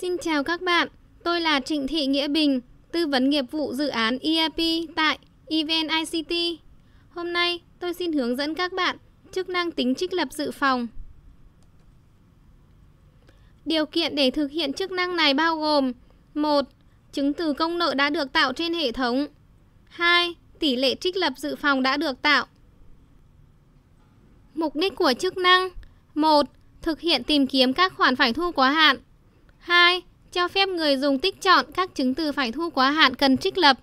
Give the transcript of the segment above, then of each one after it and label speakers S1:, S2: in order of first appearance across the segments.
S1: Xin chào các bạn, tôi là Trịnh Thị Nghĩa Bình, tư vấn nghiệp vụ dự án ERP tại Event ICT. Hôm nay tôi xin hướng dẫn các bạn chức năng tính trích lập dự phòng. Điều kiện để thực hiện chức năng này bao gồm 1. Chứng từ công nợ đã được tạo trên hệ thống 2. Tỷ lệ trích lập dự phòng đã được tạo Mục đích của chức năng 1. Thực hiện tìm kiếm các khoản phải thu quá hạn 2. Cho phép người dùng tích chọn các chứng từ phải thu quá hạn cần trích lập.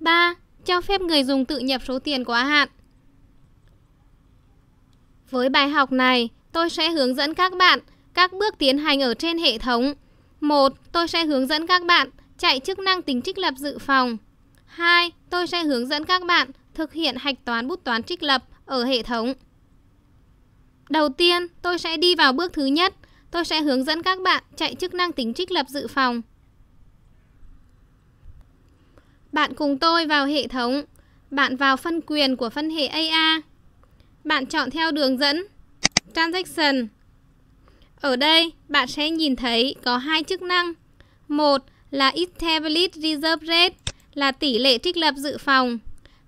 S1: 3. Cho phép người dùng tự nhập số tiền quá hạn. Với bài học này, tôi sẽ hướng dẫn các bạn các bước tiến hành ở trên hệ thống. 1. Tôi sẽ hướng dẫn các bạn chạy chức năng tính trích lập dự phòng. 2. Tôi sẽ hướng dẫn các bạn thực hiện hạch toán bút toán trích lập ở hệ thống. Đầu tiên, tôi sẽ đi vào bước thứ nhất Tôi sẽ hướng dẫn các bạn chạy chức năng tính trích lập dự phòng. Bạn cùng tôi vào hệ thống. Bạn vào phân quyền của phân hệ AA. Bạn chọn theo đường dẫn Transaction. Ở đây, bạn sẽ nhìn thấy có hai chức năng. Một là Established Reserve Rate là tỷ lệ trích lập dự phòng.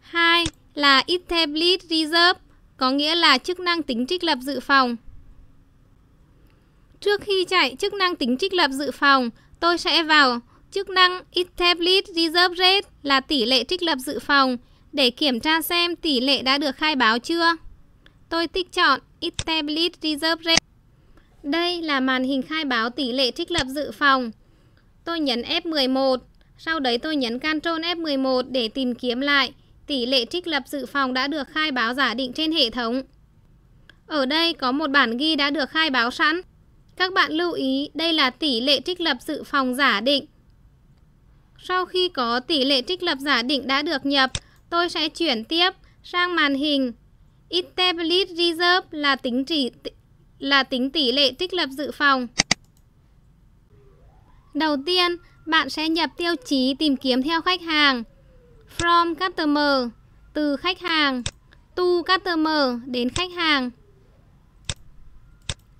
S1: Hai là Established Reserve có nghĩa là chức năng tính trích lập dự phòng. Trước khi chạy chức năng tính trích lập dự phòng, tôi sẽ vào chức năng Established Reserve Rate là tỷ lệ trích lập dự phòng để kiểm tra xem tỷ lệ đã được khai báo chưa. Tôi tích chọn Established Reserve Rate. Đây là màn hình khai báo tỷ lệ trích lập dự phòng. Tôi nhấn F11, sau đấy tôi nhấn Ctrl F11 để tìm kiếm lại tỷ lệ trích lập dự phòng đã được khai báo giả định trên hệ thống. Ở đây có một bản ghi đã được khai báo sẵn. Các bạn lưu ý đây là tỷ lệ trích lập dự phòng giả định. Sau khi có tỷ lệ trích lập giả định đã được nhập, tôi sẽ chuyển tiếp sang màn hình Established Reserve là tính chỉ là tính tỷ lệ trích lập dự phòng. Đầu tiên, bạn sẽ nhập tiêu chí tìm kiếm theo khách hàng from customer từ khách hàng to customer đến khách hàng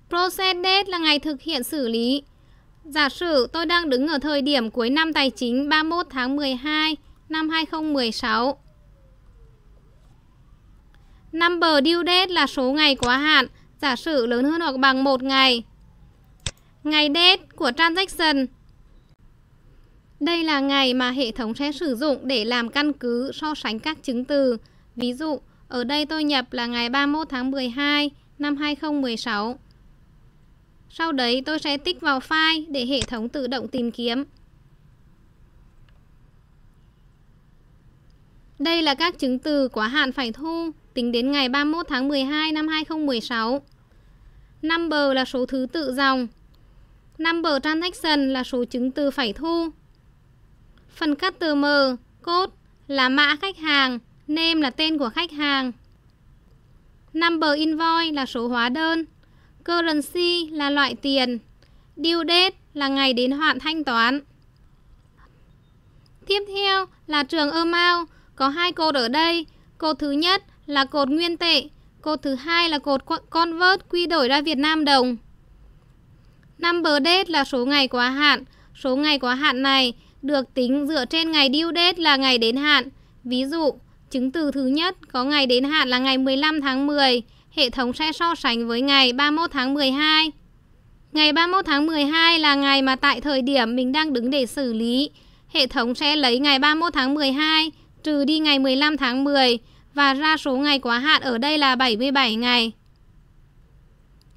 S1: Process date là ngày thực hiện xử lý. Giả sử tôi đang đứng ở thời điểm cuối năm tài chính 31 tháng 12 năm 2016. Number due date là số ngày quá hạn, giả sử lớn hơn hoặc bằng 1 ngày. Ngày date của transaction. Đây là ngày mà hệ thống sẽ sử dụng để làm căn cứ so sánh các chứng từ. Ví dụ, ở đây tôi nhập là ngày 31 tháng 12 năm 2016. Sau đấy tôi sẽ tích vào file để hệ thống tự động tìm kiếm. Đây là các chứng từ quá hạn phải thu tính đến ngày 31 tháng 12 năm 2016. Number là số thứ tự dòng. Number transaction là số chứng từ phải thu. Phần customer, code là mã khách hàng, name là tên của khách hàng. Number invoice là số hóa đơn, Currency là loại tiền. Due date là ngày đến hạn thanh toán. Tiếp theo là trường amount. Có hai cột ở đây. Cột thứ nhất là cột nguyên tệ. Cột thứ hai là cột convert quy đổi ra Việt Nam đồng. Number date là số ngày quá hạn. Số ngày quá hạn này được tính dựa trên ngày due date là ngày đến hạn. Ví dụ, chứng từ thứ nhất có ngày đến hạn là ngày 15 tháng 10, hệ thống sẽ so sánh với ngày 31 tháng 12. Ngày 31 tháng 12 là ngày mà tại thời điểm mình đang đứng để xử lý. Hệ thống sẽ lấy ngày 31 tháng 12 trừ đi ngày 15 tháng 10 và ra số ngày quá hạn ở đây là 77 ngày.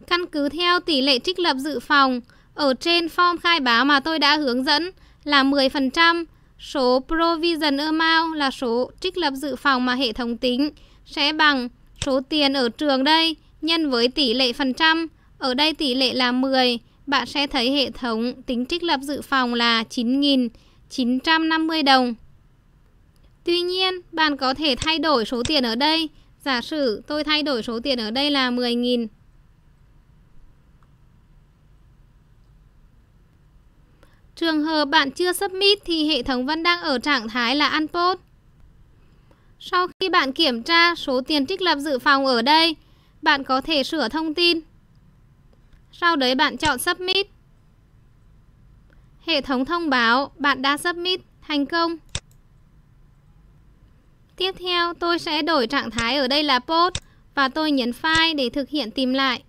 S1: Căn cứ theo tỷ lệ trích lập dự phòng ở trên form khai báo mà tôi đã hướng dẫn là 10%, số provision amount là số trích lập dự phòng mà hệ thống tính sẽ bằng 0,5%. Số tiền ở trường đây nhân với tỷ lệ phần trăm, ở đây tỷ lệ là 10, bạn sẽ thấy hệ thống tính trích lập dự phòng là 9.950 đồng. Tuy nhiên, bạn có thể thay đổi số tiền ở đây. Giả sử tôi thay đổi số tiền ở đây là 10.000. Trường hợp bạn chưa submit thì hệ thống vẫn đang ở trạng thái là unpost. Sau khi bạn kiểm tra số tiền trích lập dự phòng ở đây, bạn có thể sửa thông tin. Sau đấy bạn chọn Submit. Hệ thống thông báo bạn đã submit thành công. Tiếp theo, tôi sẽ đổi trạng thái ở đây là Post và tôi nhấn File để thực hiện tìm lại.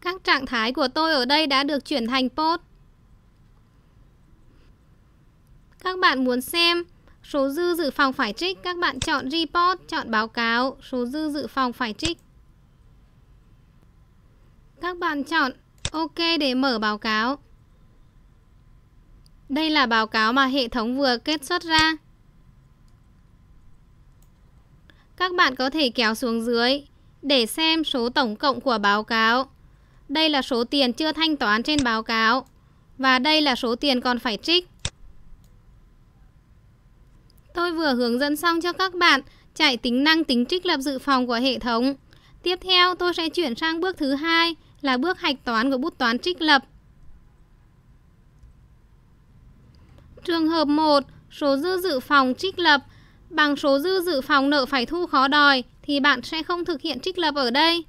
S1: Các trạng thái của tôi ở đây đã được chuyển thành Post. Các bạn muốn xem số dư dự phòng phải trích, các bạn chọn Report, chọn báo cáo, số dư dự phòng phải trích. Các bạn chọn OK để mở báo cáo. Đây là báo cáo mà hệ thống vừa kết xuất ra. Các bạn có thể kéo xuống dưới để xem số tổng cộng của báo cáo. Đây là số tiền chưa thanh toán trên báo cáo và đây là số tiền còn phải trích. Tôi vừa hướng dẫn xong cho các bạn chạy tính năng tính trích lập dự phòng của hệ thống. Tiếp theo tôi sẽ chuyển sang bước thứ hai là bước hạch toán của bút toán trích lập. Trường hợp 1, số dư dự phòng trích lập bằng số dư dự phòng nợ phải thu khó đòi thì bạn sẽ không thực hiện trích lập ở đây.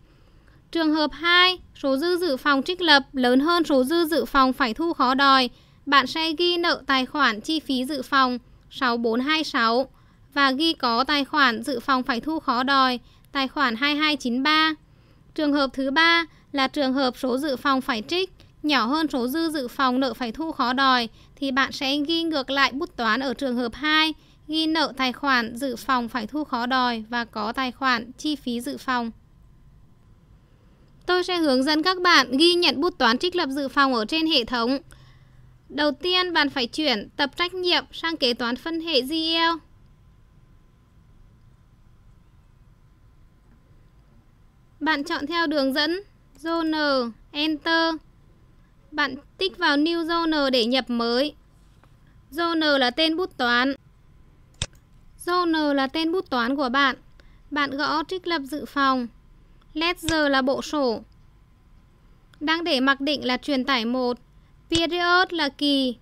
S1: Trường hợp 2, số dư dự phòng trích lập lớn hơn số dư dự phòng phải thu khó đòi, bạn sẽ ghi nợ tài khoản chi phí dự phòng 6426 và ghi có tài khoản dự phòng phải thu khó đòi, tài khoản 2293. Trường hợp thứ ba là trường hợp số dự phòng phải trích nhỏ hơn số dư dự phòng nợ phải thu khó đòi thì bạn sẽ ghi ngược lại bút toán ở trường hợp 2, ghi nợ tài khoản dự phòng phải thu khó đòi và có tài khoản chi phí dự phòng. Tôi sẽ hướng dẫn các bạn ghi nhận bút toán trích lập dự phòng ở trên hệ thống. Đầu tiên, bạn phải chuyển tập trách nhiệm sang kế toán phân hệ GL. E bạn chọn theo đường dẫn Zone, Enter. Bạn tích vào New Zone để nhập mới. Zone là tên bút toán. Zone là tên bút toán của bạn. Bạn gõ trích lập dự phòng. Ledger là bộ sổ. Đang để mặc định là truyền tải 1, Period là kỳ.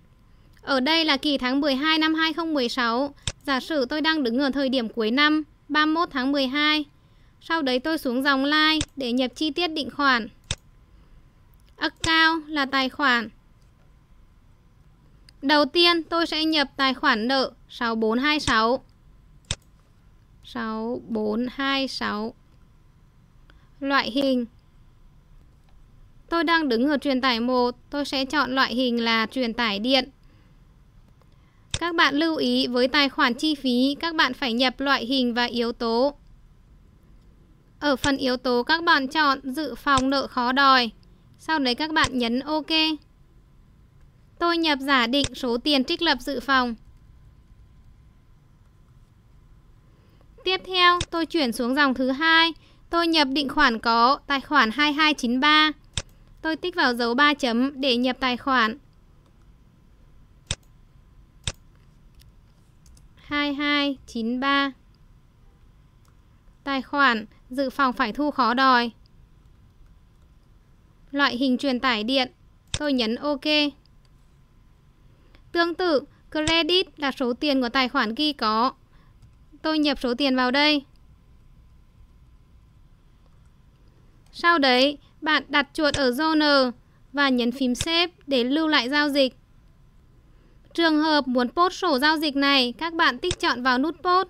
S1: Ở đây là kỳ tháng 12 năm 2016. Giả sử tôi đang đứng ở thời điểm cuối năm 31 tháng 12. Sau đấy tôi xuống dòng line để nhập chi tiết định khoản. Account là tài khoản. Đầu tiên tôi sẽ nhập tài khoản nợ 6426. 6426. Loại hình Tôi đang đứng ở truyền tải 1, tôi sẽ chọn loại hình là truyền tải điện. Các bạn lưu ý với tài khoản chi phí, các bạn phải nhập loại hình và yếu tố. Ở phần yếu tố các bạn chọn dự phòng nợ khó đòi. Sau đấy các bạn nhấn OK. Tôi nhập giả định số tiền trích lập dự phòng. Tiếp theo, tôi chuyển xuống dòng thứ hai. Tôi nhập định khoản có tài khoản 2293. Tôi tích vào dấu 3 chấm để nhập tài khoản. 2293 Tài khoản dự phòng phải thu khó đòi. Loại hình truyền tải điện, tôi nhấn OK. Tương tự, credit là số tiền của tài khoản ghi có. Tôi nhập số tiền vào đây. Sau đấy, bạn đặt chuột ở zone và nhấn phím Save để lưu lại giao dịch. Trường hợp muốn post sổ giao dịch này, các bạn tích chọn vào nút post.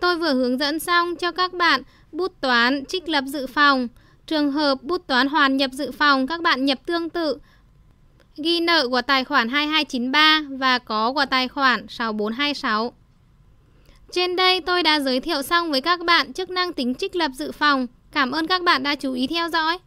S1: Tôi vừa hướng dẫn xong cho các bạn bút toán trích lập dự phòng. Trường hợp bút toán hoàn nhập dự phòng, các bạn nhập tương tự. Ghi nợ của tài khoản 2293 và có của tài khoản 6426. Trên đây tôi đã giới thiệu xong với các bạn chức năng tính trích lập dự phòng. Cảm ơn các bạn đã chú ý theo dõi.